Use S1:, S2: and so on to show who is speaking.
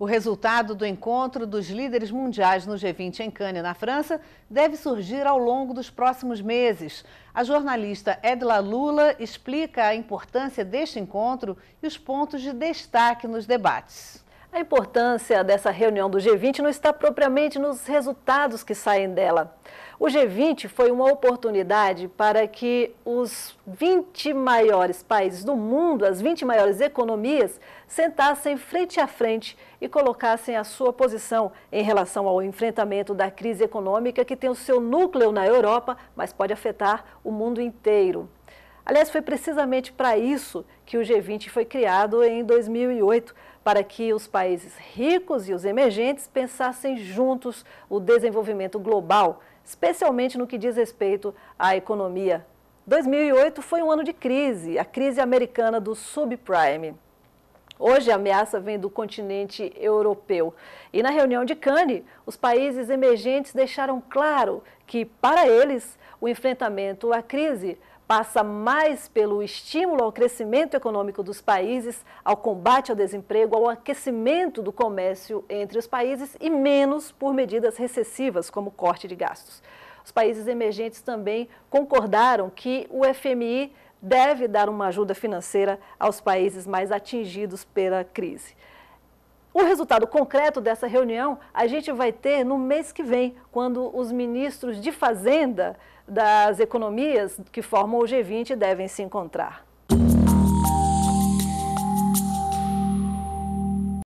S1: O resultado do encontro dos líderes mundiais no G20 em Cannes, na França, deve surgir ao longo dos próximos meses. A jornalista Edla Lula explica a importância deste encontro e os pontos de destaque nos debates.
S2: A importância dessa reunião do G20 não está propriamente nos resultados que saem dela. O G20 foi uma oportunidade para que os 20 maiores países do mundo, as 20 maiores economias, sentassem frente a frente e colocassem a sua posição em relação ao enfrentamento da crise econômica que tem o seu núcleo na Europa, mas pode afetar o mundo inteiro. Aliás, foi precisamente para isso que o G20 foi criado em 2008, para que os países ricos e os emergentes pensassem juntos o desenvolvimento global, especialmente no que diz respeito à economia. 2008 foi um ano de crise, a crise americana do subprime. Hoje a ameaça vem do continente europeu. E na reunião de Cannes, os países emergentes deixaram claro que, para eles, o enfrentamento à crise passa mais pelo estímulo ao crescimento econômico dos países, ao combate ao desemprego, ao aquecimento do comércio entre os países e menos por medidas recessivas, como corte de gastos. Os países emergentes também concordaram que o FMI deve dar uma ajuda financeira aos países mais atingidos pela crise. O resultado concreto dessa reunião a gente vai ter no mês que vem, quando os ministros de Fazenda das economias que formam o G20 devem se encontrar.